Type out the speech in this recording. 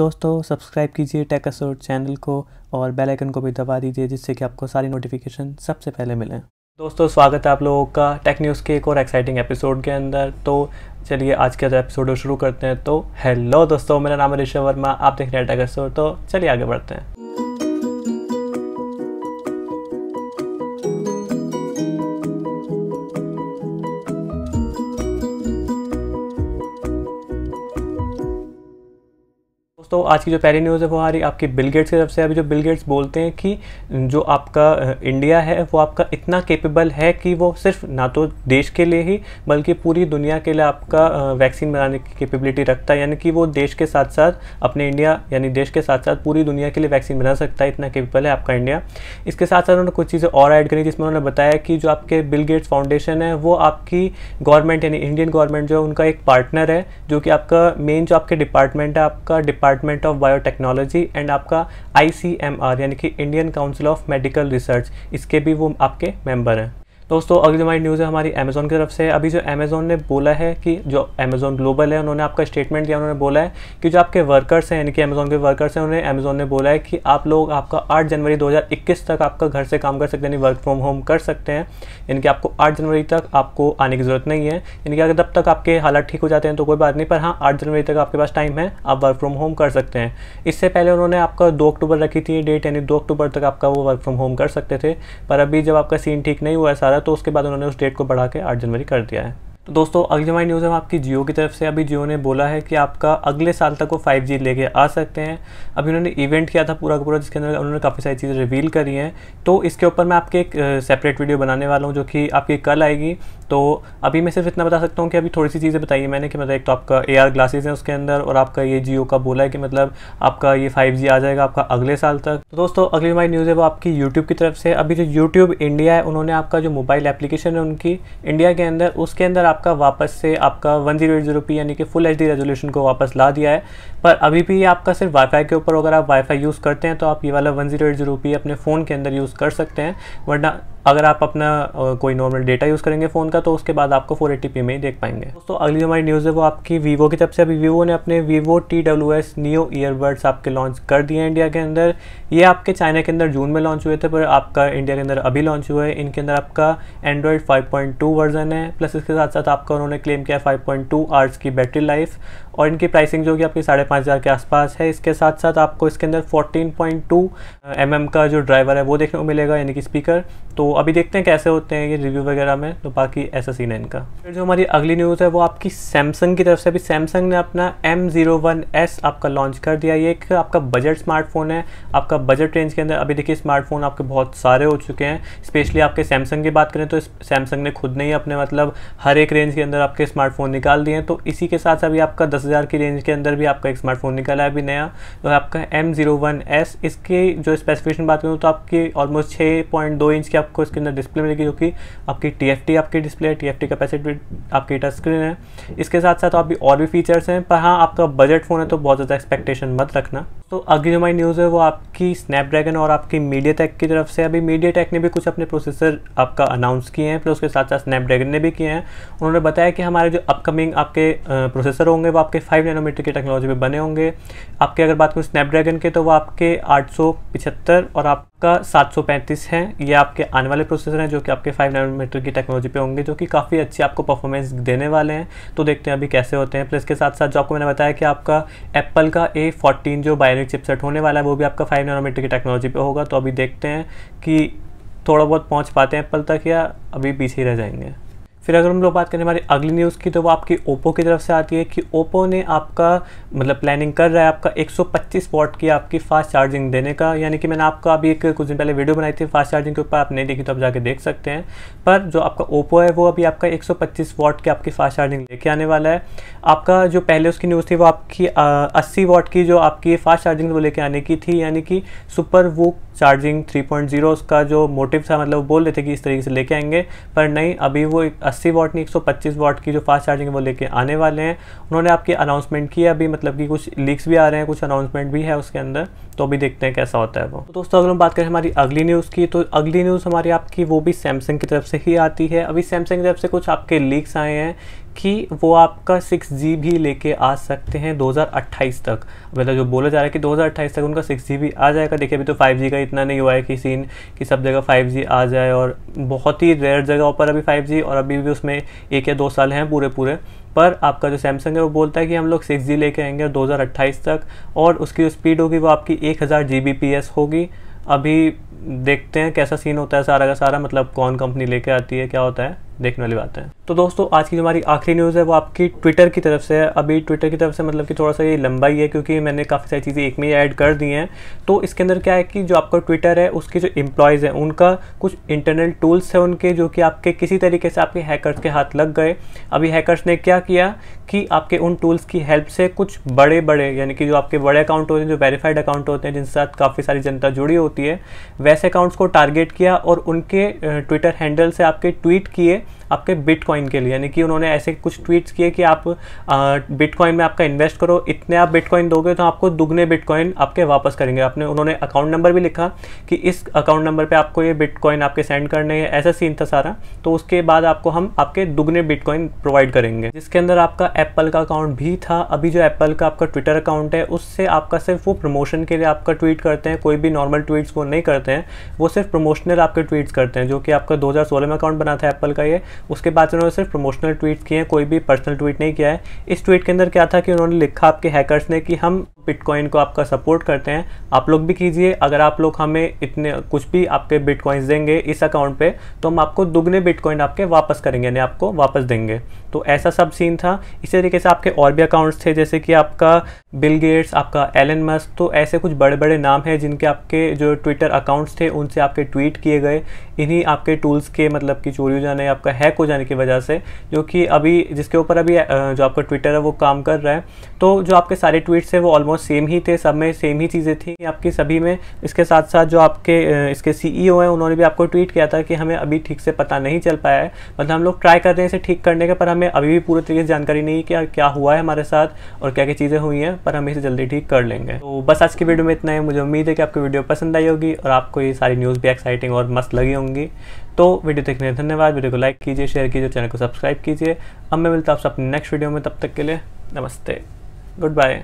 दोस्तों सब्सक्राइब कीजिए take असोर channel को और बेल आइकन को भी दबा दीजिए जिससे कि आपको सारी नोटिफिकेशन सबसे पहले मिलें दोस्तों स्वागत है आप लोगों का टेक न्यूज़ के एक और एक्साइटिंग एपिसोड के अंदर तो चलिए आज के एपिसोड शुरू करते हैं तो हेलो दोस्तों मेरा नाम है ऋषभ वर्मा आप देख रहे हैं टेक असोर तो चलिए आगे बढ़ते हैं दोस्तों आज की जो पहली न्यूज़ है वो हमारी आपकी बिल गेट्स की तरफ से अभी जो बिल गेट्स बोलते हैं कि जो आपका इंडिया है वो आपका इतना केपेबल है कि वो सिर्फ ना तो देश के लिए ही बल्कि पूरी दुनिया के लिए आपका वैक्सीन बनाने की कैपेबिलिटी रखता है यानी कि वो देश के साथ साथ अपने इंडिया यानी देश के साथ साथ पूरी दुनिया के लिए वैक्सीन बना सकता है इतना केपेबल है आपका इंडिया इसके साथ साथ उन्होंने कुछ चीज़ें और ऐड करी जिसमें उन्होंने बताया कि जो आपके बिल गेट्स फाउंडेशन है वो आपकी गवर्नमेंट यानी इंडियन गवर्नमेंट जो है उनका एक पार्टनर है जो कि आपका मेन जो आपके डिपार्टमेंट है आपका depart department of biotechnology and आपका आई यानी कि Indian council of medical research इसके भी वो आपके मेंबर हैं दोस्तों अगली हमारी न्यूज़ है हमारी अमेज़ोन की तरफ से अभी जो अमेज़ोन ने बोला है कि जो अमेज़ोन ग्लोबल है उन्होंने आपका स्टेटमेंट दिया उन्होंने बोला है कि जो आपके वर्कर्स हैं यानी कि अमेज़ोन के वर्कर्स हैं उन्होंने अमेज़ोन ने बोला है कि आप लोग आपका आठ जनवरी 2021 तक आपका घर से काम कर सकते हैं यानी वर्क फ्रॉम होम कर सकते हैं यानी कि आपको आठ जनवरी तक आपको आने की ज़रूरत नहीं है यानी कि अगर तब तक आपके हालात ठीक हो जाते हैं तो कोई बात नहीं पर हाँ आठ जनवरी तक आपके पास टाइम है आप वर्क फ्रॉम होम कर सकते हैं इससे पहले उन्होंने आपका दो अक्टूबर रखी थी डेट यानी दो अक्टूबर तक आपका वो वर्क फ्रॉम होम कर सकते थे पर अभी जब आपका सीन ठीक नहीं हुआ है सारा तो उसके बाद उन्होंने उस डेट को बढ़ा के आठ जनवरी कर दिया है तो दोस्तों अगली हमारी न्यूज़ है आपकी जियो की तरफ से अभी जियो ने बोला है कि आपका अगले साल तक वो 5G लेके आ सकते हैं अभी उन्होंने इवेंट किया था पूरा का पूरा जिसके अंदर उन्होंने काफ़ी सारी चीज़ें रिवील करी हैं तो इसके ऊपर मैं आपके एक सेपरेट वीडियो बनाने वाला हूँ जो कि आपकी कल आएगी तो अभी मैं सिर्फ इतना बता सकता हूँ कि अभी थोड़ी सी चीज़ें बताइए मैंने कि मतलब एक तो आपका ए आर ग्लासेज है उसके अंदर और आपका ये जियो का बोला है कि मतलब आपका ये जी आ जाएगा आपका अगले साल तक तो दोस्तों अगली हमारी न्यूज़ है वो आपकी यूट्यूब की तरफ से अभी जो यूट्यूब इंडिया है उन्होंने आपका जो मोबाइल एप्लीकेशन है उनकी इंडिया के अंदर उसके अंदर आपका वापस से आपका one zero eight zero p यानी कि फुल एच डी रेजोल्यूशन को वापस ला दिया है पर अभी भी आपका सिर्फ वाईफाई के ऊपर अगर आप वाईफाई यूज़ करते हैं तो आप ये वाला one zero eight zero p अपने फ़ोन के अंदर यूज़ कर सकते हैं वरना अगर आप अपना कोई नॉर्मल डेटा यूज़ करेंगे फ़ोन का तो उसके बाद आपको फोर में ही देख पाएंगे दोस्तों अगली हमारी न्यूज़ है वो आपकी वीवो की तरफ से अभी वीवो ने अपने Vivo T W S new earbuds आपके लॉन्च कर दिए हैं इंडिया के अंदर ये आपके चाइना के अंदर जून में लॉन्च हुए थे पर आपका इंडिया के अंदर अभी लॉन्च हुआ है इनके अंदर आपका एंड्रॉयड फाइव वर्जन है प्लस इसके साथ साथ आपका उन्होंने क्लेम किया फाइव पॉइंट आवर्स की बैटरी लाइफ और इनकी प्राइसिंग जो कि आपकी साढ़े पाँच हज़ार के आसपास है इसके साथ साथ आपको इसके अंदर 14.2 पॉइंट mm का जो ड्राइवर है वो देखने को मिलेगा यानी कि स्पीकर तो अभी देखते हैं कैसे होते हैं ये रिव्यू वगैरह में तो बाकी ऐसा सीन है इनका फिर जो हमारी अगली न्यूज़ है वो आपकी सैमसंग की तरफ से अभी सैमसंग ने अपना एम आपका लॉन्च कर दिया ये एक आपका बजट स्मार्टफोन है आपका बजट रेंज के अंदर अभी देखिए स्मार्टफोन आपके बहुत सारे हो चुके हैं स्पेशली आपके सैमसंग की बात करें तो सैमसंग ने खुद ने ही अपने मतलब हर एक रेंज के अंदर आपके स्मार्टफोन निकाल दिए हैं तो इसी के साथ अभी आपका दस दस हज़ार की रेंज के अंदर भी आपका एक स्मार्टफोन निकला है अभी नया तो आपका एम ज़ीरो वन एस इसके जो स्पेसिफिकेशन बात करूँ तो आपकी ऑलमोस्ट छः पॉइंट दो इंच की आपको इसके अंदर डिस्प्ले मिलेगी जो कि आपकी टी एफ टी आपकी डिस्प्ले है टी एफ टी कैपेसिटी आपकी टच स्क्रीन है इसके साथ साथ अभी और भी फीचर्स हैं पर हाँ आपका बजट फ़ोन है तो बहुत ज़्यादा एक्सपेक्टेशन मत रखना तो अगली जो हमारी न्यूज़ है वो आपकी स्नैपड्रैगन और आपकी मीडिया टेक की तरफ से अभी मीडिया टेक ने भी कुछ अपने प्रोसेसर आपका अनाउंस किए हैं प्लस उसके साथ साथ स्नैपड्रैगन ने भी किए हैं उन्होंने बताया कि हमारे जो अपकमिंग आपके प्रोसेसर होंगे वो आपके फाइव नैनोमीटर की टेक्नोलॉजी में बने होंगे आपके अगर बात करूँ स्नैपड्रैगन के तो वो आपके आठ और आप का 735 है ये आपके आने वाले प्रोसेसर हैं जो कि आपके 5 नैनोमीटर की टेक्नोलॉजी पे होंगे जो कि काफ़ी अच्छी आपको परफॉर्मेंस देने वाले हैं तो देखते हैं अभी कैसे होते हैं प्लस के साथ साथ जो आपको मैंने बताया कि आपका एप्पल का ए जो बायोनिक चिपसेट होने वाला है वो भी आपका फाइव नैनोमीटर की टेक्नोलॉजी पर होगा तो अभी देखते हैं कि थोड़ा बहुत पहुँच पाते हैं एप्पल तक या अभी पीछे ही रह जाएंगे फिर अगर हम लोग बात करें हमारी अगली न्यूज़ की तो वो आपकी ओप्पो की तरफ से आती है कि ओप्पो ने आपका मतलब प्लानिंग कर रहा है आपका 125 वॉट की आपकी फास्ट चार्जिंग देने का यानी कि मैंने आपका अभी एक कुछ दिन पहले वीडियो बनाई थी फास्ट चार्जिंग के ऊपर आप नहीं देखी तो आप जाके देख सकते हैं पर जो आपका ओप्पो है वो अभी आपका एक वॉट की आपकी फास्ट चार्जिंग लेके आने वाला है आपका जो पहले उसकी न्यूज़ थी वो आपकी अस्सी वॉट की जो आपकी फास्ट चार्जिंग वो लेके आने की थी यानी कि सुपर वो चार्जिंग थ्री उसका जो मोटिव था मतलब बोल रहे थे कि इस तरीके से लेके आएंगे पर नहीं अभी वो अस्सी वाट नहीं एक वाट की जो फास्ट चार्जिंग है वो लेके आने वाले हैं उन्होंने आपकी अनाउंसमेंट की अभी मतलब कि कुछ लीक्स भी आ रहे हैं कुछ अनाउंसमेंट भी है उसके अंदर तो अभी देखते हैं कैसा होता है वो तो दोस्तों अगर हम बात करें हमारी अगली न्यूज़ की तो अगली न्यूज़ हमारी आपकी वो भी सैमसंग की तरफ से ही आती है अभी सैमसंग की तरफ से कुछ आपके लीक्स आए हैं कि वो आपका सिक्स जी भी लेके आ सकते हैं 2028 तक मतलब जो बोला जा रहा है कि 2028 तक उनका सिक्स जी भी आ जाएगा देखिए अभी तो फ़ाइव जी का इतना नहीं हुआ है कि सीन कि सब जगह फाइव जी आ जाए और बहुत ही रेयर जगहों पर अभी फाइव जी और अभी भी उसमें एक या दो साल हैं पूरे पूरे पर आपका जो सैमसंग है वो बोलता है कि हम लोग सिक्स जी लेके आएंगे 2028 तक और उसकी जो स्पीड होगी वो आपकी एक हज़ार जी बी पी एस होगी अभी देखते हैं कैसा सीन होता है सारा का सारा मतलब कौन कंपनी लेके आती है क्या होता है देखने वाली बात है तो दोस्तों आज की जो हमारी आखिरी न्यूज़ है वो आपकी ट्विटर की तरफ से है अभी ट्विटर की तरफ से मतलब कि थोड़ा सा ये लंबाई है क्योंकि मैंने काफ़ी सारी चीज़ें एक में ऐड कर दी हैं तो इसके अंदर क्या है कि जो आपका ट्विटर है उसके जो एम्प्लॉयज़ हैं उनका कुछ इंटरनल टूल्स हैं उनके जो कि आपके किसी तरीके से आपके हैकर्स के हाथ लग गए अभी हैकर्स ने क्या किया कि आपके उन टूल्स की हेल्प से कुछ बड़े बड़े यानी कि जो आपके बड़े अकाउंट होते हैं जो वेरीफाइड अकाउंट होते हैं जिनके साथ काफ़ी सारी जनता जुड़ी होती है वैसे अकाउंट्स को टारगेट किया और उनके ट्विटर हैंडल से आपके ट्वीट किए आपके बिटकॉइन के लिए यानी कि उन्होंने ऐसे कुछ ट्वीट्स किए कि आप बिटकॉइन में आपका इन्वेस्ट करो इतने आप बिटकॉइन दोगे तो आपको दुगने बिटकॉइन आपके वापस करेंगे आपने उन्होंने अकाउंट नंबर भी लिखा कि इस अकाउंट नंबर पर आपको ये बिटकॉइन आपके सेंड करने हैं ऐसा सीन था सारा तो उसके बाद आपको हम आपके दुगने बिटकॉइन प्रोवाइड करेंगे जिसके अंदर आपका एप्पल का अकाउंट भी था अभी जो एप्पल का आपका ट्विटर अकाउंट है उससे आपका सिर्फ वो प्रमोशन के लिए आपका ट्वीट करते हैं कोई भी नॉर्मल ट्वीट्स वो नहीं करते हैं वो सिर्फ प्रमोशनल आपके ट्वीट्स करते हैं जो कि आपका 2016 में अकाउंट बना था एप्पल का ये उसके बाद उन्होंने सिर्फ प्रमोशनल ट्वीट किए हैं कोई भी पर्सनल ट्वीट नहीं किया है इस ट्वीट के अंदर क्या था कि उन्होंने लिखा आपके हैकर्स ने कि हम बिटकॉइन को आपका सपोर्ट करते हैं आप लोग भी कीजिए अगर आप लोग हमें इतने कुछ भी आपके बिटकॉइंस देंगे इस अकाउंट पे तो हम आपको दुगने बिटकॉइन आपके वापस करेंगे यानी आपको वापस देंगे तो ऐसा सब सीन था इसी तरीके से आपके और भी अकाउंट्स थे जैसे कि आपका बिल गेट्स आपका एलन मस्क तो ऐसे कुछ बड़े बड़े नाम हैं जिनके आपके जो ट्विटर अकाउंट्स थे उनसे आपके ट्वीट किए गए इन्हीं आपके टूल्स के मतलब कि चोरी हो जाने आपका हैक हो जाने की वजह से जो कि अभी जिसके ऊपर अभी जो आपका ट्विटर है वो काम कर रहा है तो जो आपके सारे ट्वीट्स हैं वो ऑलमोस्ट ऑलमोस्ट सेम ही थे सब में सेम ही चीज़ें थी आपकी सभी में इसके साथ साथ जो आपके इसके सीईओ e हैं उन्होंने भी आपको ट्वीट किया था कि हमें अभी ठीक से पता नहीं चल पाया है मतलब हम लोग ट्राई कर रहे हैं इसे ठीक करने का पर हमें अभी भी पूरी तरीके से जानकारी नहीं कि क्या हुआ है हमारे साथ और क्या क्या चीज़ें हुई हैं पर हम इसे जल्दी ठीक कर लेंगे तो बस आज की वीडियो में इतना ही मुझे उम्मीद है कि आपकी वीडियो पसंद आई होगी और आपको ये सारी न्यूज़ भी एक्साइटिंग और मस्त लगी होंगी तो वीडियो देखने के धन्यवाद वीडियो को लाइक कीजिए शेयर कीजिए चैनल को सब्सक्राइब कीजिए अब मैं मिलता हूँ आपसे अपने नेक्स्ट वीडियो में तब तक के लिए नमस्ते गुड बाय